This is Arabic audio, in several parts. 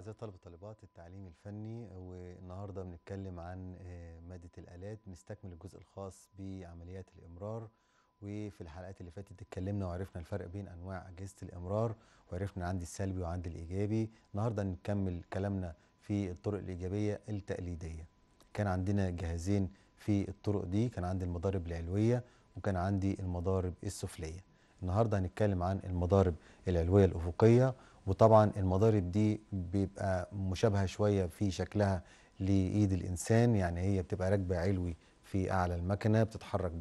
أعزائي طلبة طالبات التعليم الفني والنهاردة بنتكلم عن آه، مادة الآلات بنستكمل الجزء الخاص بعمليات الإمرار وفي الحلقات اللي فاتت اتكلمنا وعرفنا الفرق بين أنواع أجهزة الإمرار وعرفنا عندي السلبي وعندي الإيجابي النهاردة نكمل كلامنا في الطرق الإيجابية التقليدية كان عندنا جهازين في الطرق دي كان عندي المضارب العلوية وكان عندي المضارب السفلية النهاردة هنتكلم عن المضارب العلوية الأفقية وطبعا المضارب دي بيبقى مشابهه شويه في شكلها لايد الانسان يعني هي بتبقى راكبه علوي في اعلى المكنه بتتحرك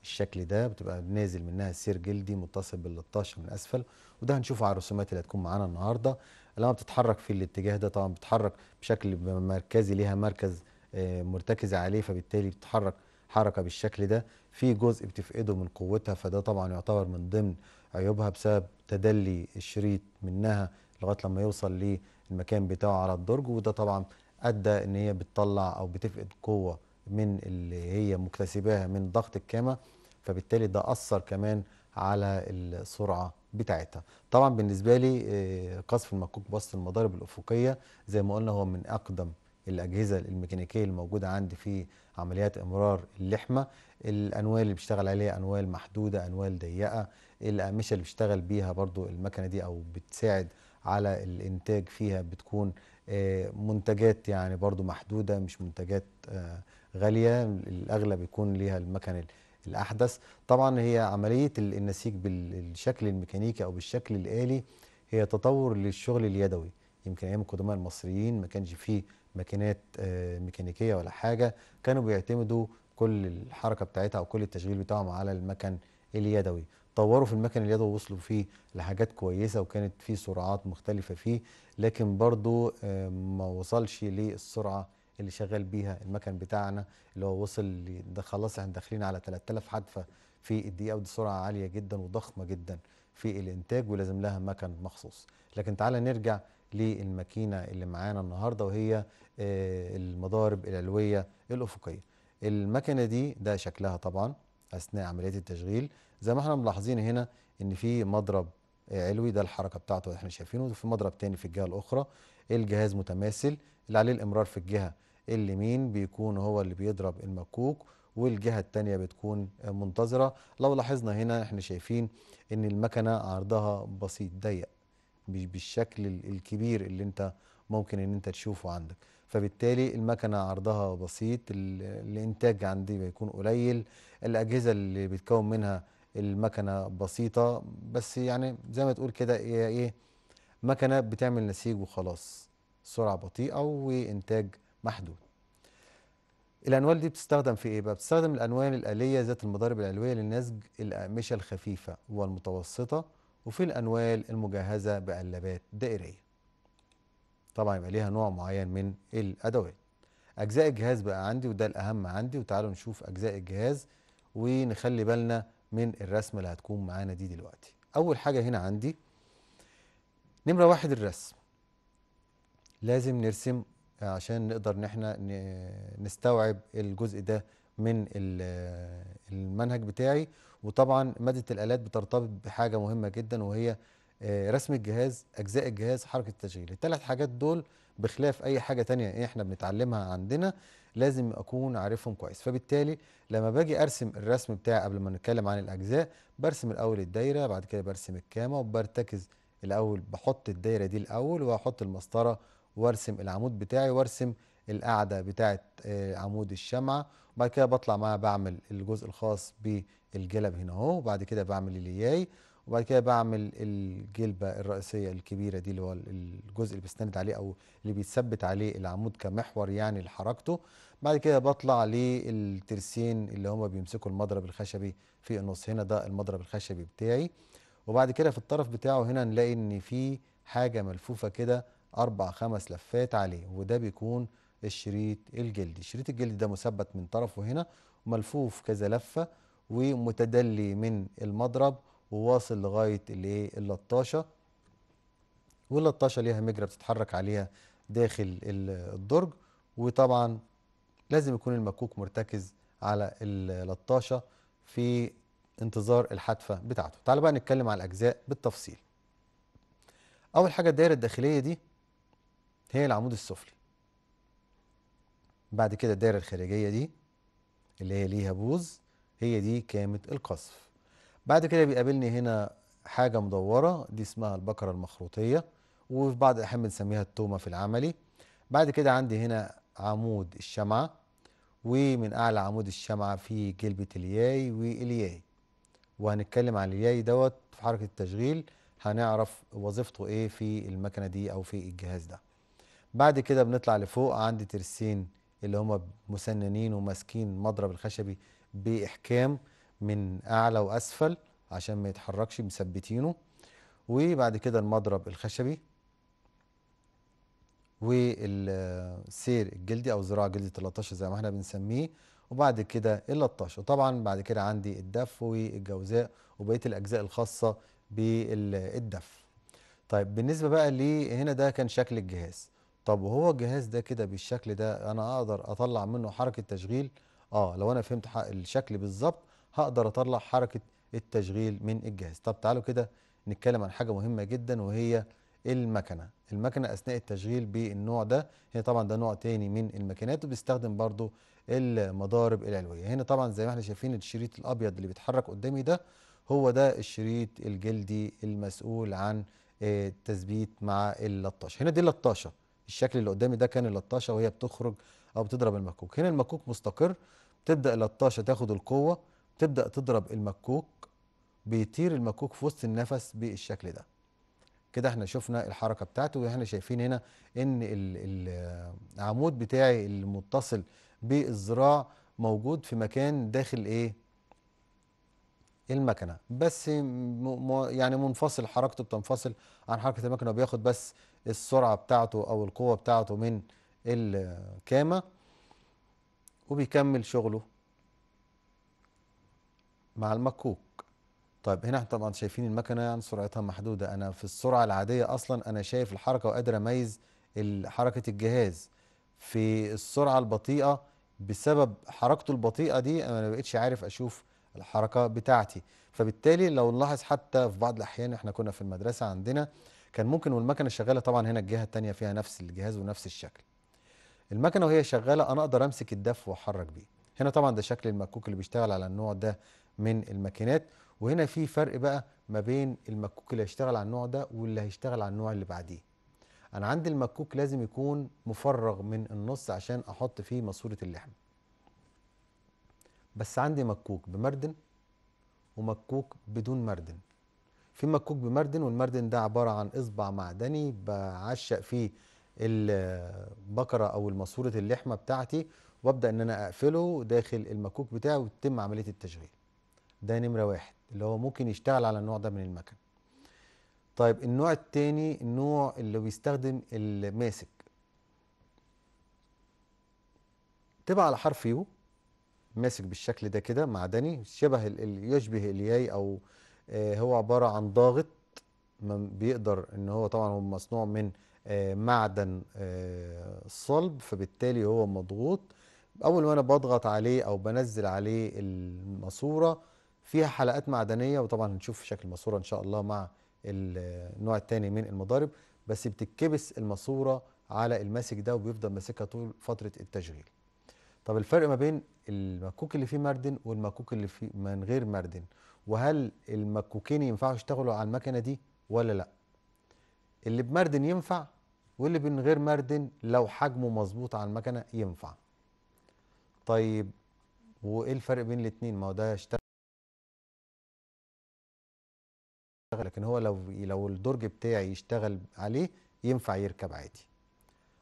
بالشكل ده بتبقى نازل منها سير جلدي متصل باللطاشه من اسفل وده هنشوفه على الرسومات اللي هتكون معانا النهارده لما بتتحرك في الاتجاه ده طبعا بتتحرك بشكل مركزي ليها مركز آه، مرتكز عليه فبالتالي بتتحرك حركه بالشكل ده في جزء بتفقده من قوتها فده طبعا يعتبر من ضمن عيوبها بسبب تدلي الشريط منها لغايه لما يوصل للمكان بتاعه على الدرج وده طبعا ادى ان هي بتطلع او بتفقد قوه من اللي هي مكتسباها من ضغط الكامه فبالتالي ده اثر كمان على السرعه بتاعتها طبعا بالنسبه لي آه، قذف المكوك بوسط المضارب الافقيه زي ما قلنا هو من اقدم الاجهزه الميكانيكيه الموجوده عندي في عمليات امرار اللحمه الانوال اللي بيشتغل عليها انوال محدوده انوال ضيقه الاقمشه اللي بيشتغل بيها برضو المكنه دي او بتساعد على الانتاج فيها بتكون آه، منتجات يعني برضو محدوده مش منتجات آه، غاليه الاغلب يكون ليها المكن الاحدث طبعا هي عمليه النسيج بالشكل الميكانيكي او بالشكل الالي هي تطور للشغل اليدوي يمكن ايام القدماء المصريين ما كانش فيه ماكينات آه، ميكانيكيه ولا حاجه كانوا بيعتمدوا كل الحركه بتاعتها او كل التشغيل بتاعهم على المكن اليدوي طوروا في المكن اليدوي ووصلوا فيه لحاجات كويسه وكانت فيه سرعات مختلفه فيه لكن برضو آه، ما وصلش للسرعه اللي شغال بيها المكن بتاعنا اللي هو وصل ده خلاص احنا داخلين على 3000 حدفه في الدقيقه ودي سرعه عاليه جدا وضخمه جدا في الانتاج ولازم لها مكن مخصوص لكن تعالى نرجع للماكينه اللي معانا النهارده وهي آه، المضارب العلويه الافقيه المكنه دي ده شكلها طبعا اثناء عمليه التشغيل زي ما احنا ملاحظين هنا ان في مضرب علوي ده الحركه بتاعته اللي احنا شايفينه وفي مضرب تاني في الجهه الاخرى الجهاز متماثل اللي عليه الامرار في الجهه اليمين بيكون هو اللي بيضرب المكوك والجهه الثانيه بتكون منتظره لو لاحظنا هنا احنا شايفين ان المكنه عرضها بسيط ضيق بالشكل الكبير اللي انت ممكن ان انت تشوفه عندك فبالتالي المكنه عرضها بسيط الانتاج عندي بيكون قليل الاجهزه اللي بتكون منها المكنه بسيطه بس يعني زي ما تقول كده ايه مكنه بتعمل نسيج وخلاص سرعه بطيئه وانتاج محدود الانوال دي بتستخدم في ايه بقى بتستخدم الانوال الاليه ذات المضارب العلويه للنسج الاقمشه الخفيفه والمتوسطه وفي الأنوال المجهزة بعلبات دائرية طبعا يبقى ليها نوع معين من الأدوات أجزاء الجهاز بقى عندي وده الأهم عندي وتعالوا نشوف أجزاء الجهاز ونخلي بالنا من الرسمة اللي هتكون معانا دي دلوقتي أول حاجة هنا عندي نمرة واحد الرسم لازم نرسم عشان نقدر ان احنا نستوعب الجزء ده من المنهج بتاعي وطبعا ماده الالات بترتبط بحاجه مهمه جدا وهي آه، رسم الجهاز اجزاء الجهاز حركه التشغيل الثلاث حاجات دول بخلاف اي حاجه تانية إيه احنا بنتعلمها عندنا لازم اكون عارفهم كويس فبالتالي لما باجي ارسم الرسم بتاعي قبل ما نتكلم عن الاجزاء برسم الاول الدايره بعد كده برسم الكامه وبرتكز الاول بحط الدايره دي الاول واحط المسطره وارسم العمود بتاعي وارسم القاعده بتاعه آه، عمود الشمعه وبعد كده بطلع معاها بعمل الجزء الخاص ب الجلب هنا اهو وبعد كده بعمل الياي وبعد كده بعمل الجلبة الرئيسية الكبيرة دي اللي هو الجزء اللي بيستند عليه أو اللي بيتثبت عليه العمود كمحور يعني لحركته بعد كده بطلع للترسين اللي هما بيمسكوا المضرب الخشبي في النص هنا ده المضرب الخشبي بتاعي وبعد كده في الطرف بتاعه هنا نلاقي إن في حاجة ملفوفة كده أربع خمس لفات عليه وده بيكون الشريط الجلدي شريط الجلد ده مثبت من طرفه هنا ملفوف كذا لفة ومتدلي من المضرب وواصل لغايه الايه اللطاشه واللطاشه ليها مجرى بتتحرك عليها داخل الدرج وطبعا لازم يكون المكوك مرتكز على اللطاشه في انتظار الحتفه بتاعته تعال بقى نتكلم على الاجزاء بالتفصيل اول حاجه الدائره الداخليه دي هي العمود السفلي بعد كده الدائره الخارجيه دي اللي هي ليها بوز هي دي كامة القصف بعد كده بيقابلني هنا حاجة مدورة دي اسمها البكرة المخروطية وفي بعض الأحيان بنسميها التومة في العملي بعد كده عندي هنا عمود الشمعة ومن أعلى عمود الشمعة في جلبة الياي والياي وهنتكلم عن الياي دوت في حركة التشغيل هنعرف وظيفته ايه في المكنة دي أو في الجهاز ده بعد كده بنطلع لفوق عندي ترسين اللي هما مسننين وماسكين مضرب الخشبي باحكام من اعلى واسفل عشان ما يتحركش مثبتينه وبعد كده المضرب الخشبي والسير الجلدي او زراعه جلدي 13 زي ما احنا بنسميه وبعد كده اللطاش وطبعا بعد كده عندي الدف والجوزاء وبقيه الاجزاء الخاصه بالدف طيب بالنسبه بقى لي هنا ده كان شكل الجهاز طب وهو الجهاز ده كده بالشكل ده انا اقدر اطلع منه حركه تشغيل اه لو انا فهمت الشكل بالظبط هقدر اطلع حركه التشغيل من الجهاز طب تعالوا كده نتكلم عن حاجه مهمه جدا وهي المكنه المكنه اثناء التشغيل بالنوع ده هي طبعا ده نوع تاني من الماكينات وبيستخدم برضو المضارب العلويه هنا طبعا زي ما احنا شايفين الشريط الابيض اللي بيتحرك قدامي ده هو ده الشريط الجلدي المسؤول عن التثبيت آه، مع اللطاشه هنا دي اللطاشه الشكل اللي قدامي ده كان اللطاشه وهي بتخرج او بتضرب المكوك هنا المكوك مستقر تبدا الطاشه تاخد القوه تبدا تضرب المكوك بيطير المكوك في وسط النفس بالشكل ده كده احنا شفنا الحركه بتاعته واحنا شايفين هنا ان العمود بتاعي المتصل بالذراع موجود في مكان داخل ايه المكنه بس يعني منفصل حركته بتنفصل عن حركه المكنه وبياخد بس السرعه بتاعته او القوه بتاعته من الكامه وبيكمل شغله مع المكوك طيب هنا طبعا شايفين المكنه يعني سرعتها محدوده انا في السرعه العاديه اصلا انا شايف الحركه وقادر اميز حركه الجهاز في السرعه البطيئه بسبب حركته البطيئه دي انا ما بقتش عارف اشوف الحركه بتاعتي فبالتالي لو نلاحظ حتى في بعض الاحيان احنا كنا في المدرسه عندنا كان ممكن والمكنه شغاله طبعا هنا الجهه الثانيه فيها نفس الجهاز ونفس الشكل المكنه وهي شغاله انا اقدر امسك الدف واحرك بيه هنا طبعا ده شكل المكوك اللي بيشتغل على النوع ده من الماكينات وهنا في فرق بقى ما بين المكوك اللي هيشتغل على النوع ده واللي هيشتغل على النوع اللي بعديه انا عندي المكوك لازم يكون مفرغ من النص عشان احط فيه ماسوره اللحم بس عندي مكوك بمردن ومكوك بدون مردن في مكوك بمردن والمردن ده عباره عن اصبع معدني بعشق فيه البقرة أو الماسورة اللحمة بتاعتي وابدأ إن أنا أقفله داخل المكوك بتاعي وتتم عملية التشغيل ده نمرة واحد اللي هو ممكن يشتغل على النوع ده من المكن طيب النوع الثاني النوع اللي بيستخدم الماسك تبقى على حرف يو ماسك بالشكل ده كده معدني شبه يشبه الياي او آه، هو عباره عن ضاغط بيقدر ان هو طبعا هو مصنوع من آه، معدن آه، صلب فبالتالي هو مضغوط اول ما انا بضغط عليه او بنزل عليه الماسوره فيها حلقات معدنيه وطبعا هنشوف شكل الماسوره ان شاء الله مع النوع الثاني من المضارب بس بتتكبس الماسوره على الماسك ده وبيفضل ماسكها طول فتره التشغيل طب الفرق ما بين المكوك اللي فيه مردن والمكوك اللي فيه من غير مردن وهل المكوكين ينفعوا يشتغلوا على المكنه دي ولا لا اللي بمردن ينفع واللي من غير مردن لو حجمه مظبوط على المكنه ينفع طيب وايه الفرق بين الاثنين ما هو ده يشتغل لكن هو لو لو الدرج بتاعي يشتغل عليه ينفع يركب عادي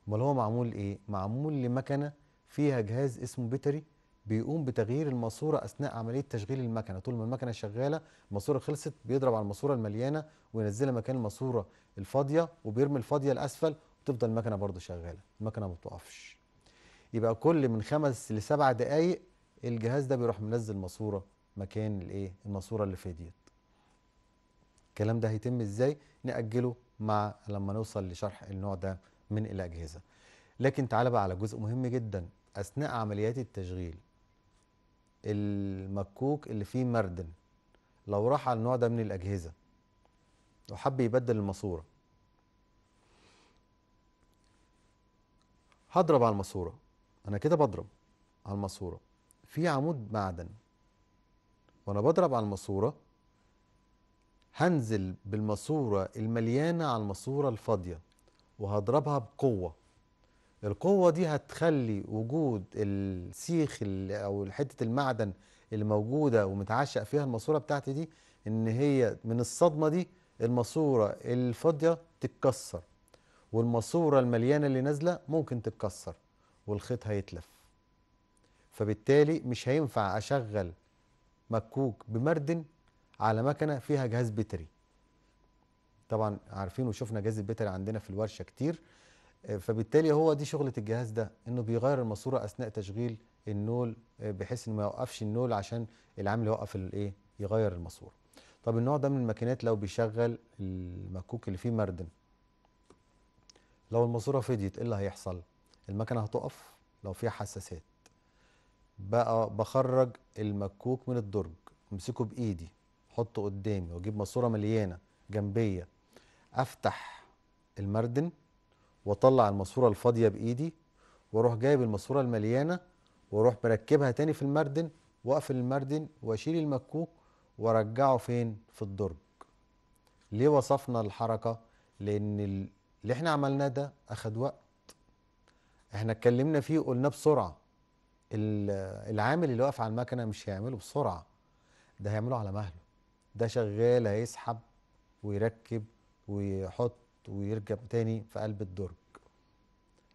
امال هو معمول ايه معمول لمكنه فيها جهاز اسمه بيتري بيقوم بتغيير الماسوره اثناء عمليه تشغيل المكنه طول ما المكنه شغاله الماسوره خلصت بيضرب على الماسوره المليانه وينزلها مكان الماسوره الفاضيه وبيرمي الفاضيه لاسفل وتفضل المكنه برده شغاله المكنه ما بتقفش يبقى كل من خمس لسبع دقائق الجهاز ده بيروح منزل ماسوره مكان الايه الماسوره اللي فضيت الكلام ده هيتم ازاي ناجله مع لما نوصل لشرح النوع ده من الاجهزه لكن تعالى بقى على جزء مهم جدا اثناء عمليات التشغيل المكوك اللي فيه مردن لو راح على النوع ده من الأجهزة وحب يبدل الماسورة هضرب على الماسورة أنا كده بضرب على الماسورة في عمود معدن وأنا بضرب على الماسورة هنزل بالماسورة المليانة على الماسورة الفاضية وهضربها بقوة القوة دي هتخلي وجود السيخ أو حتة المعدن اللي موجودة ومتعشق فيها الماسورة بتاعتي دي إن هي من الصدمة دي الماسورة الفاضية تتكسر والماسورة المليانة اللي نازلة ممكن تتكسر والخيط هيتلف فبالتالي مش هينفع أشغل مكوك بمردن على مكنة فيها جهاز بتري طبعا عارفين وشفنا جهاز البتري عندنا في الورشة كتير آه، فبالتالي هو دي شغله الجهاز ده انه بيغير الماسوره اثناء تشغيل النول آه، بحيث انه ما يوقفش النول عشان العامل يوقف الايه يغير الماسوره طب النوع ده من الماكينات لو بيشغل المكوك اللي فيه مردم لو الماسوره فضيت ايه اللي هيحصل المكنه هتقف لو فيها حساسات بقى بخرج المكوك من الدرج امسكه بايدي احطه قدامي واجيب ماسوره مليانه جنبيه افتح المردم واطلع الماسوره الفاضيه بايدي واروح جايب الماسوره المليانه واروح مركبها تاني في المردن واقفل المردن واشيل المكوك وارجعه فين في الدرج ليه وصفنا الحركه لان اللي احنا عملناه ده اخد وقت احنا اتكلمنا فيه وقلناه بسرعه العامل اللي واقف على المكنه مش هيعمله بسرعه ده هيعمله على مهله ده شغال هيسحب ويركب ويحط ويركب تاني في قلب الدرج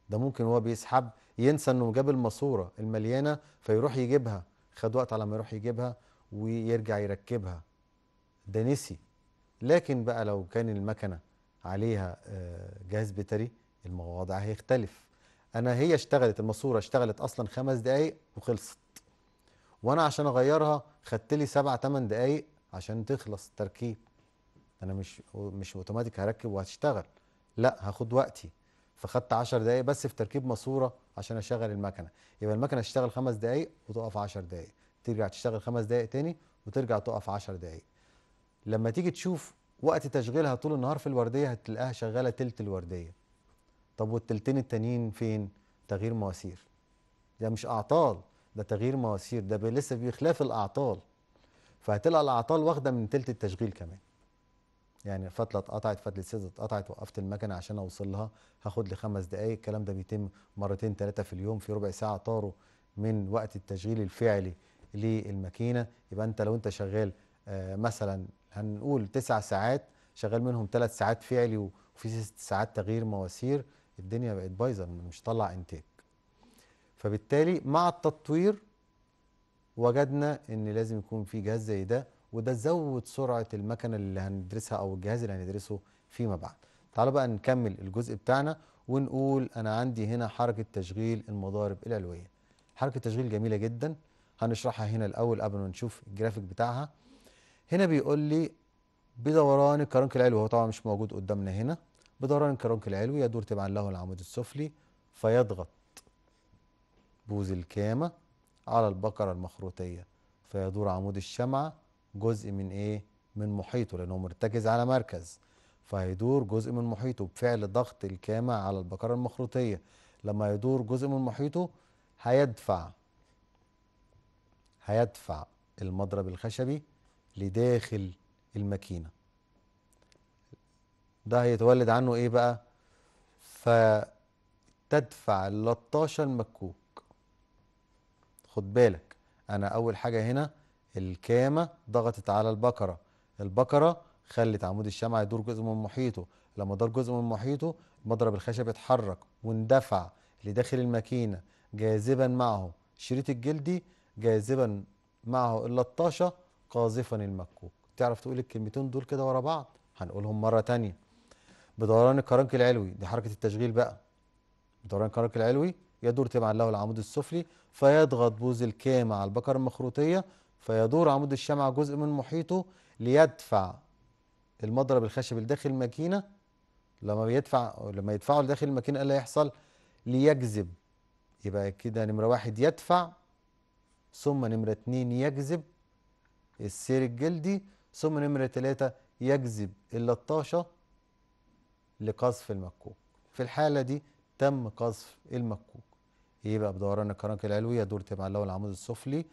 ده ممكن هو بيسحب ينسى انه جاب الماسوره المليانه فيروح يجيبها خد وقت على ما يروح يجيبها ويرجع يركبها ده نسي لكن بقى لو كان المكنه عليها آه، جهاز بتري الموضع هيختلف انا هي اشتغلت الماسوره اشتغلت اصلا خمس دقايق وخلصت وانا عشان اغيرها خدت لي سبع ثمان دقايق عشان تخلص تركيب انا مش مش اوتوماتيك هركب وهتشتغل لا هاخد وقتي فخدت 10 دقائق بس في تركيب ماسوره عشان اشغل المكنه يبقى المكنه تشتغل خمس دقائق وتقف 10 دقائق ترجع تشتغل خمس دقائق تاني وترجع تقف 10 دقائق لما تيجي تشوف وقت تشغيلها طول النهار في الورديه هتلاقيها شغاله تلت الورديه طب والتلتين التانيين فين تغيير مواسير ده مش اعطال ده تغيير مواسير ده لسه بخلاف الاعطال فهتلقى الاعطال واخده من تلت التشغيل كمان يعني فتلة اتقطعت فتله السيز اتقطعت وقفت المكنه عشان اوصل لها هاخد لي خمس دقائق الكلام ده بيتم مرتين ثلاثه في اليوم في ربع ساعه طاروا من وقت التشغيل الفعلي للماكينه يبقى انت لو انت شغال آه، مثلا هنقول تسع ساعات شغال منهم ثلاث ساعات فعلي وفي ست ساعات تغيير مواسير الدنيا بقت بايظه مش طلع انتاج فبالتالي مع التطوير وجدنا ان لازم يكون في جهاز زي ده وده زود سرعه المكنه اللي هندرسها او الجهاز اللي هندرسه فيما بعد تعالوا بقى نكمل الجزء بتاعنا ونقول انا عندي هنا حركه تشغيل المضارب العلويه حركه تشغيل جميله جدا هنشرحها هنا الاول قبل ما نشوف الجرافيك بتاعها هنا بيقول لي بدوران الكرنك العلوي هو طبعا مش موجود قدامنا هنا بدوران الكرنك العلوي يدور تبعا له العمود السفلي فيضغط بوز الكامة على البقرة المخروطية فيدور عمود الشمعة جزء من ايه من محيطه لانه مرتكز على مركز فهيدور جزء من محيطه بفعل ضغط الكامة على البكرة المخروطية لما يدور جزء من محيطه هيدفع هيدفع المضرب الخشبي لداخل الماكينة ده هيتولد عنه ايه بقى فتدفع اللطاشة المكوك خد بالك انا اول حاجة هنا الكامة ضغطت على البكرة البكرة خلت عمود الشمع يدور جزء من محيطه لما دار جزء من محيطه مضرب الخشب اتحرك واندفع لداخل الماكينة جاذبا معه الشريط الجلدي جاذبا معه اللطاشة قاذفا المكوك تعرف تقول الكلمتين دول كده ورا بعض هنقولهم مرة تانية بدوران الكرنك العلوي دي حركة التشغيل بقى بدوران الكرنك العلوي يدور تبعا له العمود السفلي فيضغط بوز الكامة على البكرة المخروطية فيدور عمود الشمعة جزء من محيطه ليدفع المضرب الخشب لداخل الماكينة لما بيدفع لما يدفعه لداخل الماكينة إيه اللي هيحصل ليجذب يبقى كده نمرة واحد يدفع ثم نمرة اتنين يجذب السير الجلدي ثم نمرة تلاتة يجذب اللطاشة لقذف المكوك في الحالة دي تم قذف المكوك يبقى بدوران الكرنك العلوي يدور تبع له العمود السفلي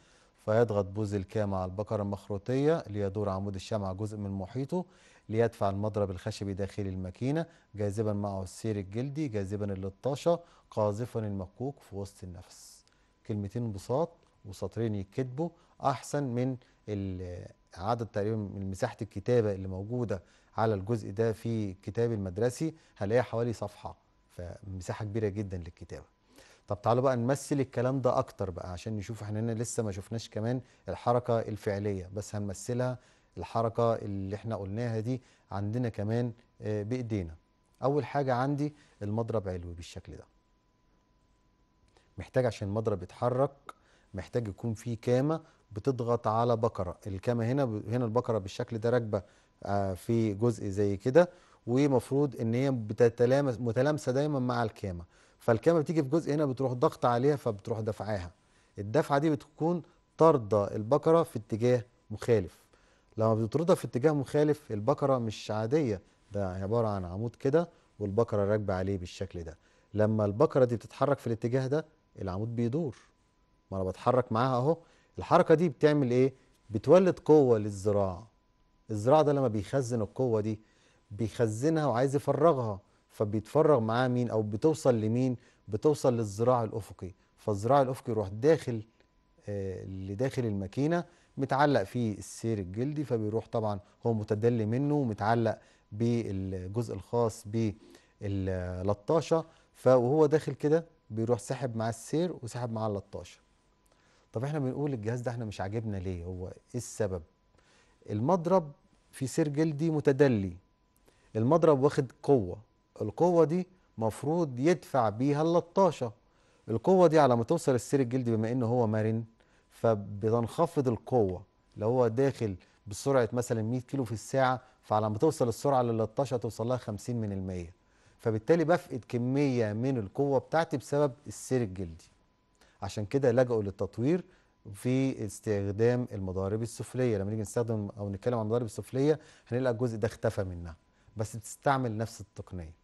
فيضغط بوز الكام على البقرة المخروطية ليدور عمود الشمع جزء من محيطه ليدفع المضرب الخشبي داخل الماكينة جاذبا معه السير الجلدي جاذبا اللطاشة قاذفا المكوك في وسط النفس كلمتين بساط وسطرين يتكتبوا أحسن من عدد تقريبا من مساحة الكتابة اللي موجودة على الجزء ده في كتاب المدرسي هلاقيها حوالي صفحة فمساحة كبيرة جدا للكتابة طب تعالوا بقى نمثل الكلام ده اكتر بقى عشان نشوف احنا هنا لسه ما شفناش كمان الحركه الفعليه بس هنمثلها الحركه اللي احنا قلناها دي عندنا كمان آه، بايدينا اول حاجه عندي المضرب علوي بالشكل ده محتاج عشان المضرب يتحرك محتاج يكون في كامه بتضغط على بكره الكامه هنا هنا البكره بالشكل ده راكبه آه، في جزء زي كده ومفروض ان هي بتتلامس متلامسه دايما مع الكامه فالكاميرا بتيجي في جزء هنا بتروح ضغط عليها فبتروح دفعاها الدفعه دي بتكون طارده البقره في اتجاه مخالف لما بتطردها في اتجاه مخالف البقره مش عاديه ده عباره عن عمود كده والبقره راكبه عليه بالشكل ده لما البقره دي بتتحرك في الاتجاه ده العمود بيدور ما انا بتحرك معاها اهو الحركه دي بتعمل ايه بتولد قوه للذراع الذراع ده لما بيخزن القوه دي بيخزنها وعايز يفرغها فبيتفرغ معاه مين او بتوصل لمين بتوصل للذراع الافقي فالذراع الافقي يروح داخل آه، اللي لداخل الماكينه متعلق فيه السير الجلدي فبيروح طبعا هو متدلي منه ومتعلق بالجزء الخاص باللطاشه فهو داخل كده بيروح ساحب معاه السير وساحب معاه اللطاشه طب احنا بنقول الجهاز ده احنا مش عاجبنا ليه هو ايه السبب المضرب في سير جلدي متدلي المضرب واخد قوه القوة دي مفروض يدفع بيها اللطاشة القوة دي على ما توصل السير الجلدي بما انه هو مرن فبتنخفض القوة لو هو داخل بسرعة مثلا 100 كيلو في الساعة فعلى ما توصل السرعة للطاشة توصل لها 50 من المية فبالتالي بفقد كمية من القوة بتاعتي بسبب السير الجلدي عشان كده لجأوا للتطوير في استخدام المضارب السفلية لما نيجي نستخدم أو نتكلم عن المضارب السفلية هنلقى الجزء ده اختفى منها بس بتستعمل نفس التقنية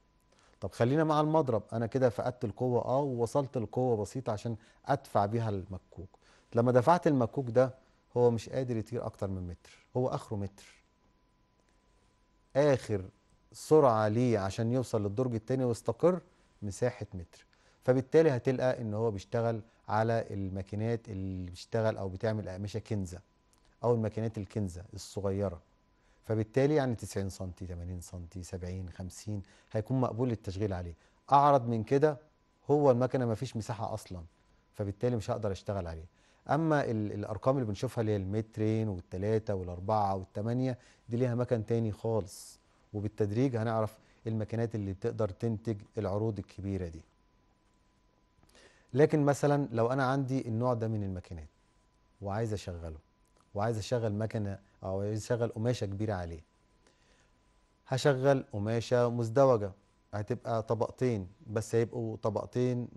طب خلينا مع المضرب انا كده فقدت القوه اه ووصلت القوه بسيطه عشان ادفع بيها المكوك لما دفعت المكوك ده هو مش قادر يطير اكتر من متر هو اخره متر اخر سرعه ليه عشان يوصل للدرج الثاني ويستقر مساحه متر فبالتالي هتلقى ان هو بيشتغل على الماكينات اللي بتشتغل او بتعمل اقمشه كنزه او الماكينات الكنزه الصغيره فبالتالي يعني 90 سم 80 سم 70 50 هيكون مقبول للتشغيل عليه اعرض من كده هو المكنه ما فيش مساحه اصلا فبالتالي مش هقدر اشتغل عليه اما الارقام اللي بنشوفها اللي هي المترين والثلاثه والاربعه والثمانيه دي ليها مكان تاني خالص وبالتدريج هنعرف المكنات اللي بتقدر تنتج العروض الكبيره دي لكن مثلا لو انا عندي النوع ده من الماكينات وعايز اشغله وعايز اشغل مكنه او يشغل قماشه كبيره عليه هشغل قماشه مزدوجه هتبقى طبقتين بس هيبقوا طبقتين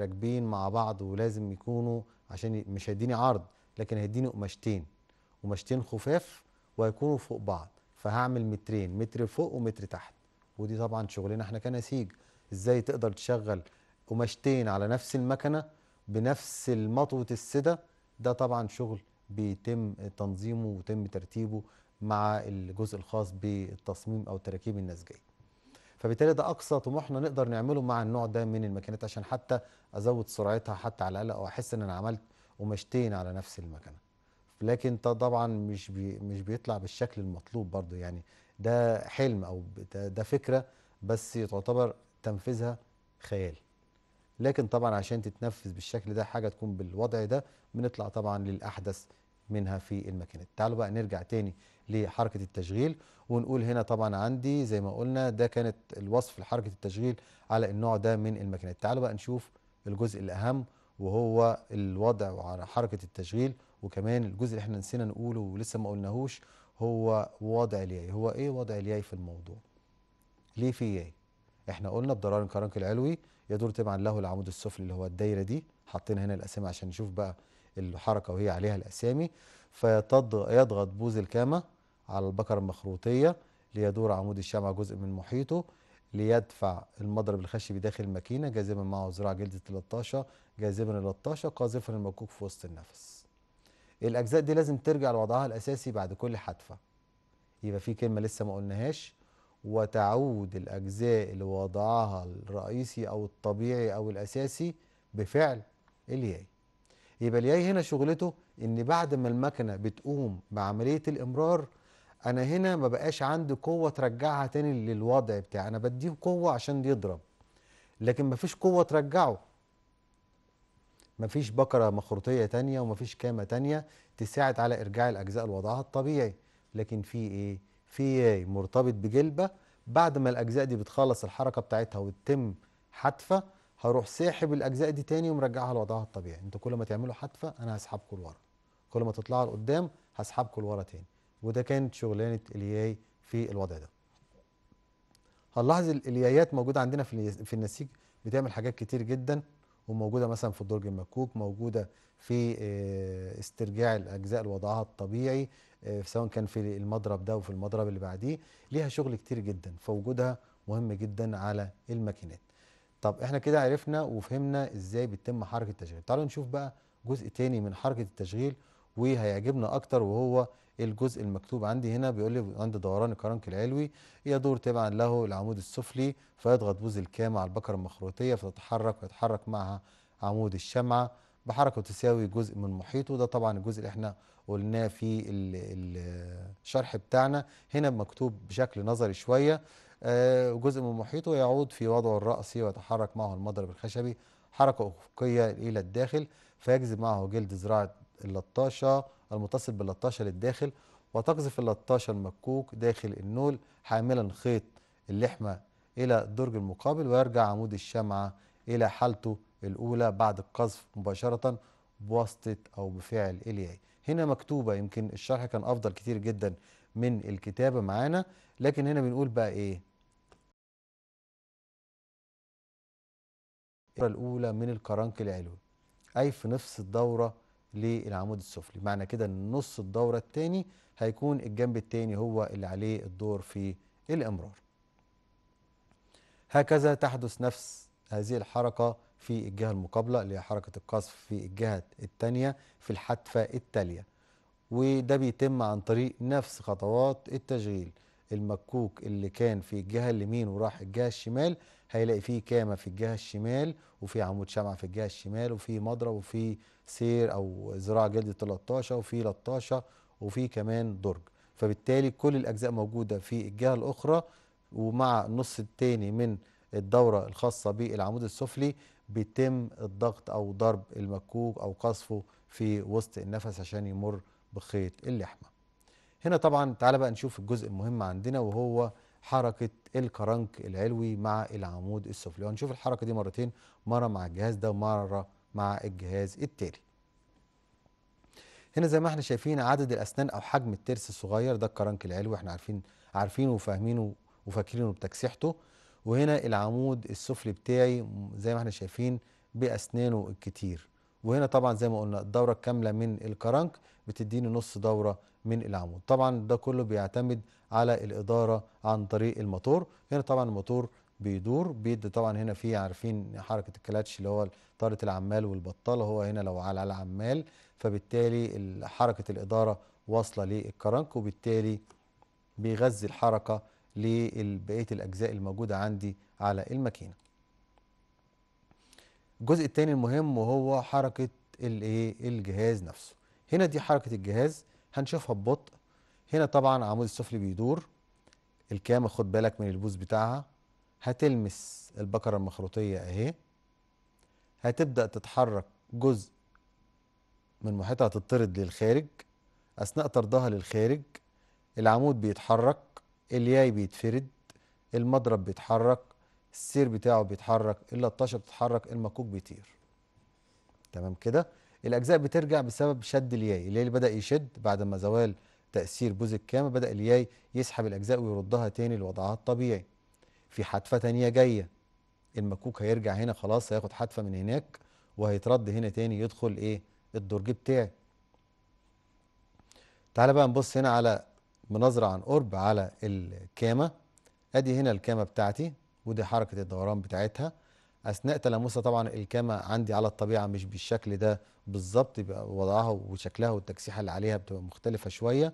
راكبين مع بعض ولازم يكونوا عشان مش هيديني عرض لكن هيديني قماشتين قماشتين خفاف وهيكونوا فوق بعض فهعمل مترين متر فوق ومتر تحت ودي طبعا شغلنا احنا كنسيج ازاي تقدر تشغل قماشتين على نفس المكنه بنفس المطوه السده ده طبعا شغل بيتم تنظيمه وتم ترتيبه مع الجزء الخاص بالتصميم او التراكيب النسجيه. فبالتالي ده اقصى طموحنا نقدر نعمله مع النوع ده من الماكينات عشان حتى ازود سرعتها حتى على الاقل او احس ان انا عملت قماشتين على نفس المكنه. لكن طبعا مش بي مش بيطلع بالشكل المطلوب برضو يعني ده حلم او ده, ده فكره بس تعتبر تنفيذها خيال. لكن طبعا عشان تتنفذ بالشكل ده حاجه تكون بالوضع ده بنطلع طبعا للاحدث منها في الماكينات تعالوا بقى نرجع تاني لحركة التشغيل ونقول هنا طبعا عندي زي ما قلنا ده كانت الوصف لحركة التشغيل على النوع ده من الماكينات تعالوا بقى نشوف الجزء الأهم وهو الوضع وعلى حركة التشغيل وكمان الجزء اللي احنا نسينا نقوله ولسه ما قلناهوش هو وضع الياي هو ايه وضع الياي في الموضوع ليه في ياي احنا قلنا بضرار الكرنك العلوي يدور تبعا له العمود السفلي اللي هو الدايره دي حطينا هنا الاسامي عشان نشوف بقى الحركة وهي عليها الأسامي فيضغط بوز الكامة على البكرة المخروطية ليدور عمود الشمع جزء من محيطه ليدفع المضرب الخشبي داخل الماكينة جاذبا معه زراع جلد 13 جاذبا اللطاشة قاذفا المكوك في وسط النفس الأجزاء دي لازم ترجع لوضعها الأساسي بعد كل حدفة يبقى في كلمة لسه ما قلناهاش وتعود الأجزاء لوضعها الرئيسي أو الطبيعي أو الأساسي بفعل الياي. يبقى الاي هنا شغلته ان بعد ما المكنه بتقوم بعمليه الامرار انا هنا ما بقاش عندي قوه ترجعها تاني للوضع بتاعي انا بديه قوه عشان يضرب لكن ما فيش قوه ترجعه ما فيش بكره مخروطيه تانية وما فيش كامه تانية تساعد على ارجاع الاجزاء لوضعها الطبيعي لكن في ايه في ايه مرتبط بجلبه بعد ما الاجزاء دي بتخلص الحركه بتاعتها وتتم حتفه هروح ساحب الاجزاء دي تاني ومرجعها لوضعها الطبيعي انتوا كل ما تعملوا حتفه انا هسحبكم لورا كل ما تطلعوا لقدام هسحبكم لورا تاني وده كانت شغلانه الياي في الوضع ده هنلاحظ الاليايات موجوده عندنا في في النسيج بتعمل حاجات كتير جدا وموجوده مثلا في الدرج المكوك موجوده في آه، استرجاع الاجزاء لوضعها الطبيعي آه، سواء كان في المضرب ده وفي المضرب اللي بعديه ليها شغل كتير جدا فوجودها مهم جدا على الماكينات طب احنا كده عرفنا وفهمنا ازاي بتتم حركه التشغيل تعالوا نشوف بقى جزء تاني من حركه التشغيل وهيعجبنا اكتر وهو الجزء المكتوب عندي هنا بيقول لي عند دوران الكرنك العلوي يدور تبعا له العمود السفلي فيضغط بوز الكام على البكره المخروطيه فتتحرك ويتحرك معها عمود الشمعه بحركه تساوي جزء من محيطه ده طبعا الجزء اللي احنا قلناه في الشرح بتاعنا هنا مكتوب بشكل نظري شويه آه، جزء من محيطه يعود في وضعه الرأسي ويتحرك معه المضرب الخشبي حركة أفقية إلى الداخل فيجذب معه جلد زراعة اللطاشة المتصل باللطاشة للداخل وتقذف اللطاشة المكوك داخل النول حاملا خيط اللحمة إلى الدرج المقابل ويرجع عمود الشمعة إلى حالته الأولى بعد القذف مباشرة بواسطة أو بفعل إلياي هنا مكتوبة يمكن الشرح كان أفضل كتير جدا من الكتابة معانا لكن هنا بنقول بقى إيه الدورة الأولى من الكرنك العلوي أي في نفس الدورة للعمود السفلي معنى كده أن نص الدورة الثاني هيكون الجنب الثاني هو اللي عليه الدور في الإمرار هكذا تحدث نفس هذه الحركة في الجهة المقابلة اللي هي حركة القصف في الجهة الثانية في الحتفة التالية وده بيتم عن طريق نفس خطوات التشغيل المكوك اللي كان في الجهة اليمين وراح الجهة الشمال هيلاقي فيه كامة في الجهة الشمال وفي عمود شمعة في الجهة الشمال وفي مضرب وفي سير أو زراعة جلد 13 وفي لطاشة وفي كمان درج فبالتالي كل الأجزاء موجودة في الجهة الأخرى ومع النص التاني من الدورة الخاصة بالعمود السفلي بيتم الضغط أو ضرب المكوك أو قصفه في وسط النفس عشان يمر بخيط اللحمة هنا طبعا تعالى بقى نشوف الجزء المهم عندنا وهو حركة الكرنك العلوي مع العمود السفلي وهنشوف الحركة دي مرتين مرة مع الجهاز ده ومرة مع الجهاز التالي هنا زي ما احنا شايفين عدد الأسنان أو حجم الترس الصغير ده الكرنك العلوي احنا عارفين عارفينه وفاهمينه وفاكرينه بتكسيحته وهنا العمود السفلي بتاعي زي ما احنا شايفين بأسنانه الكتير وهنا طبعا زي ما قلنا الدورة الكاملة من الكرنك بتديني نص دورة من العمود طبعا ده كله بيعتمد على الإدارة عن طريق الموتور هنا طبعا الموتور بيدور بيدي طبعا هنا في عارفين حركة الكلاتش اللي هو طارة العمال والبطالة هو هنا لو على العمال فبالتالي حركة الإدارة واصلة للكرنك وبالتالي بيغذي الحركة لبقية الأجزاء الموجودة عندي على الماكينة الجزء الثاني المهم وهو حركه الايه الجهاز نفسه هنا دي حركه الجهاز هنشوفها ببطء هنا طبعا العمود السفلي بيدور الكام خد بالك من البوز بتاعها هتلمس البكرة المخروطية اهي هتبدأ تتحرك جزء من محيطها تطرد للخارج أثناء طردها للخارج العمود بيتحرك الياي بيتفرد المضرب بيتحرك السير بتاعه بيتحرك اللطاشه بتتحرك المكوك بيطير تمام كده الاجزاء بترجع بسبب شد الياي الياي بدا يشد بعد ما زوال تاثير بوز الكامه بدا الياي يسحب الاجزاء ويردها تاني لوضعها الطبيعي في حتفه تانيه جايه المكوك هيرجع هنا خلاص هياخد حتفه من هناك وهيترد هنا تاني يدخل ايه الدرج بتاعي تعالى بقى نبص هنا على بنظره عن قرب على الكامه ادي هنا الكامه بتاعتي ودي حركة الدوران بتاعتها أثناء تلامسها طبعا الكاما عندي على الطبيعة مش بالشكل ده بالظبط وضعها وشكلها والتكسيحة اللي عليها بتبقى مختلفة شوية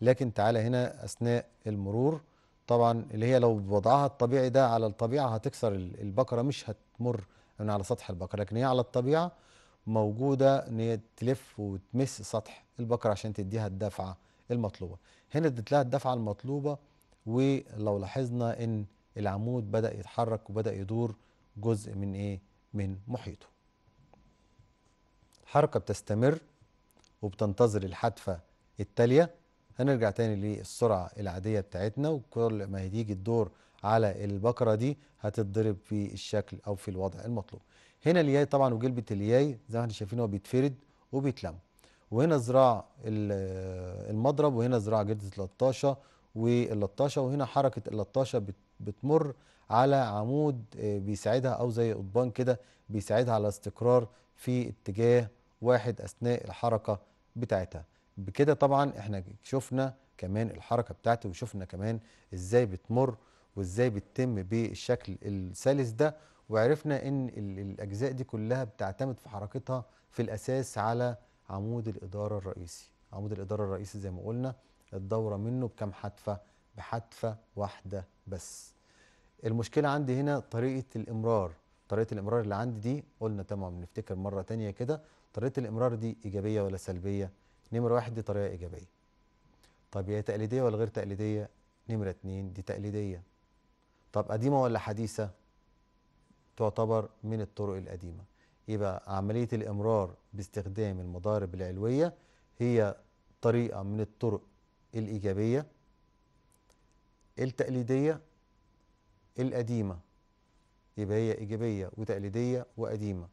لكن تعالى هنا أثناء المرور طبعا اللي هي لو بوضعها الطبيعي ده على الطبيعة هتكسر البقرة مش هتمر من على سطح البقرة لكن هي على الطبيعة موجودة ان هي تلف وتمس سطح البقرة عشان تديها الدفعة المطلوبة هنا اديت لها الدفعة المطلوبة ولو لاحظنا ان العمود بدأ يتحرك وبدأ يدور جزء من إيه؟ من محيطه. الحركة بتستمر وبتنتظر الحدفة التالية هنرجع تاني للسرعة العادية بتاعتنا وكل ما هتيجي الدور على البكرة دي هتتضرب في الشكل أو في الوضع المطلوب. هنا الياي طبعا وجلبة الياي زي ما احنا شايفين هو بيتفرد وبيتلم. وهنا ذراع المضرب وهنا ذراع جلدة اللطاشة واللطاشة وهنا حركة اللطاشة بتمر على عمود آه، بيساعدها او زي قضبان كده بيساعدها على استقرار في اتجاه واحد اثناء الحركه بتاعتها بكده طبعا احنا شفنا كمان الحركه بتاعته وشفنا كمان ازاي بتمر وازاي بتتم بالشكل السلس ده وعرفنا ان الاجزاء دي كلها بتعتمد في حركتها في الاساس على عمود الاداره الرئيسي عمود الاداره الرئيسي زي ما قلنا الدوره منه بكم حتفه بحتفه واحده بس المشكله عندي هنا طريقه الامرار طريقه الامرار اللي عندي دي قلنا تمام نفتكر مره تانية كده طريقه الامرار دي ايجابيه ولا سلبيه نمره واحد دي طريقه ايجابيه طب هي تقليديه ولا غير تقليديه نمره اتنين دي تقليديه طب قديمه ولا حديثه تعتبر من الطرق القديمه يبقى عمليه الامرار باستخدام المضارب العلويه هي طريقه من الطرق الايجابيه التقليديه القديمة يبقى هي إيجابية وتقليدية وقديمة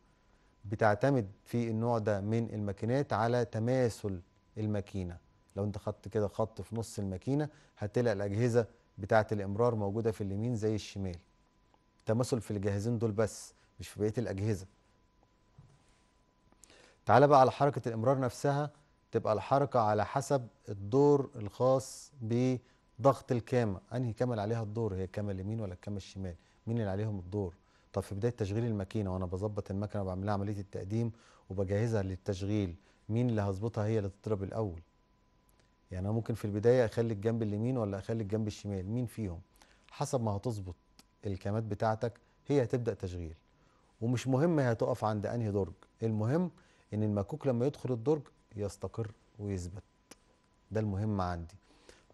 بتعتمد في النوع ده من الماكينات على تماثل الماكينة لو انت خدت كده خط في نص الماكينة هتلاقي الأجهزة بتاعة الإمرار موجودة في اليمين زي الشمال تماثل في الجهازين دول بس مش في بقية الأجهزة تعالى بقى على حركة الإمرار نفسها تبقى الحركة على حسب الدور الخاص بالمكينة ضغط الكامه انهي كامل عليها الدور هي الكامه اليمين ولا الكامه الشمال مين اللي عليهم الدور طب في بدايه تشغيل الماكينه وانا بظبط المكنه وبعمل لها عمليه التقديم وبجهزها للتشغيل مين اللي هظبطها هي اللي تضرب الاول يعني انا ممكن في البدايه اخلي الجنب اليمين ولا اخلي الجنب الشمال مين فيهم حسب ما هتظبط الكامات بتاعتك هي هتبدا تشغيل ومش مهم هي هتقف عند انهي درج المهم ان المكوك لما يدخل الدرج يستقر ويثبت ده المهم عندي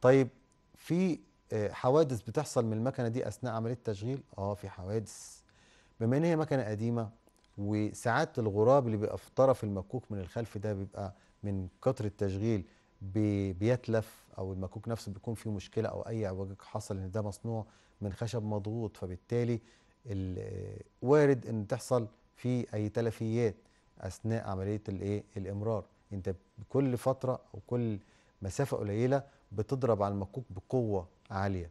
طيب في آه، حوادث بتحصل من المكنه دي اثناء عمليه التشغيل اه في حوادث بما ان هي مكنه قديمه وساعات الغراب اللي بيبقى في طرف المكوك من الخلف ده بيبقى من كتر التشغيل بيتلف او المكوك نفسه بيكون فيه مشكله او اي اعوجاج حصل ان ده مصنوع من خشب مضغوط فبالتالي آه، وارد ان تحصل في اي تلفيات اثناء عمليه الايه الامرار انت كل فتره او كل مسافه قليله بتضرب على المكوك بقوه عاليه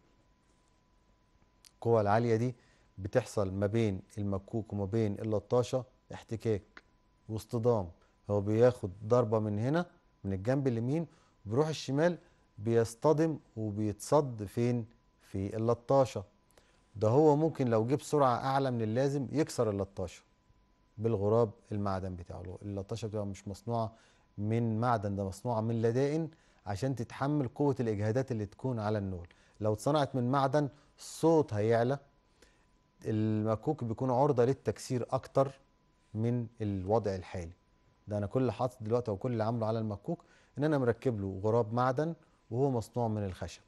القوه العاليه دي بتحصل ما بين المكوك وما بين اللطاشه احتكاك واصطدام هو بياخد ضربه من هنا من الجنب اليمين بيروح الشمال بيصطدم وبيتصد فين في اللطاشه ده هو ممكن لو جه بسرعه اعلى من اللازم يكسر اللطاشه بالغراب المعدن بتاعه اللطاشه بتبقى مش مصنوعه من معدن ده مصنوعه من لدائن عشان تتحمل قوة الإجهادات اللي تكون على النول لو اتصنعت من معدن الصوت هيعلى المكوك بيكون عرضة للتكسير أكتر من الوضع الحالي ده أنا كل اللي حاطط دلوقتي وكل اللي عامله على المكوك إن أنا مركب له غراب معدن وهو مصنوع من الخشب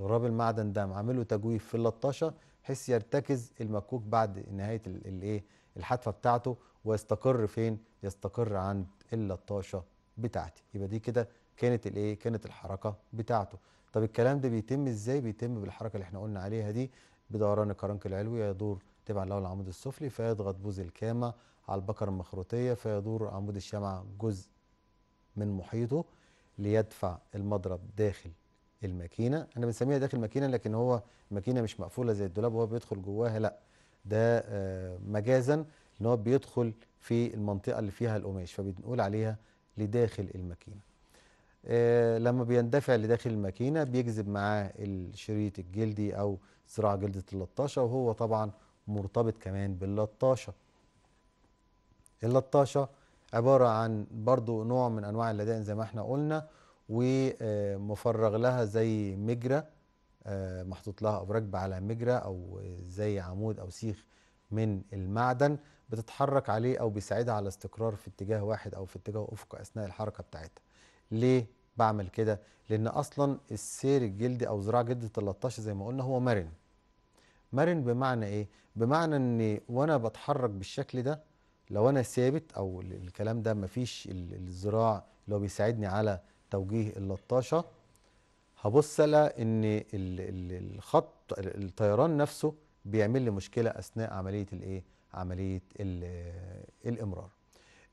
غراب المعدن ده عامله تجويف في اللطاشة حيث يرتكز المكوك بعد نهاية الايه الحتفة بتاعته ويستقر فين؟ يستقر عند اللطاشة بتاعتي يبقى دي كده كانت الايه كانت الحركه بتاعته طب الكلام ده بيتم ازاي بيتم بالحركه اللي احنا قلنا عليها دي بدوران الكرنك العلوي يدور تبع له العمود السفلي فيضغط بوز الكامه على البكر المخروطيه فيدور عمود الشمعة جزء من محيطه ليدفع المضرب داخل الماكينه انا بنسميها داخل الماكينه لكن هو الماكينه مش مقفوله زي الدولاب وهو بيدخل جواها لا ده آه، مجازا ان هو بيدخل في المنطقه اللي فيها القماش فبنقول عليها لداخل الماكينه آه، لما بيندفع لداخل الماكينة بيجذب معاه الشريط الجلدي أو صراع جلدة اللطاشة وهو طبعا مرتبط كمان باللطاشة اللطاشة عبارة عن برضو نوع من أنواع اللدائن زي ما احنا قلنا ومفرغ لها زي مجرى آه، محطوط لها أبراج على مجرى أو زي عمود أو سيخ من المعدن بتتحرك عليه أو بيساعدها على استقرار في اتجاه واحد أو في اتجاه أفق أثناء الحركة بتاعتها ليه؟ بعمل كده لان اصلا السير الجلدي او زراعه جلد 13 زي ما قلنا هو مرن مرن بمعنى ايه بمعنى ان وانا بتحرك بالشكل ده لو انا ثابت او الكلام ده مفيش الزراع اللي هو بيساعدني على توجيه اللطاشه هبص الاقي ان الخط الطيران نفسه بيعمل لي مشكله اثناء عمليه الايه عمليه الامرار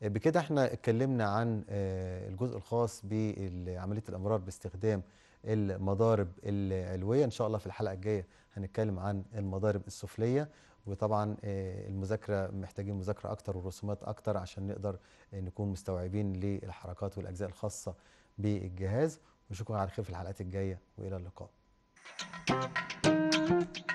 بكده احنا اتكلمنا عن آه، الجزء الخاص بعمليه الامرار باستخدام المضارب العلويه ان شاء الله في الحلقه الجايه هنتكلم عن المضارب السفليه وطبعا آه، المذاكره محتاجين مذاكره اكتر ورسومات اكتر عشان نقدر آه، نكون مستوعبين للحركات والاجزاء الخاصه بالجهاز وشكرا على خير في الحلقات الجايه والى اللقاء Thank you.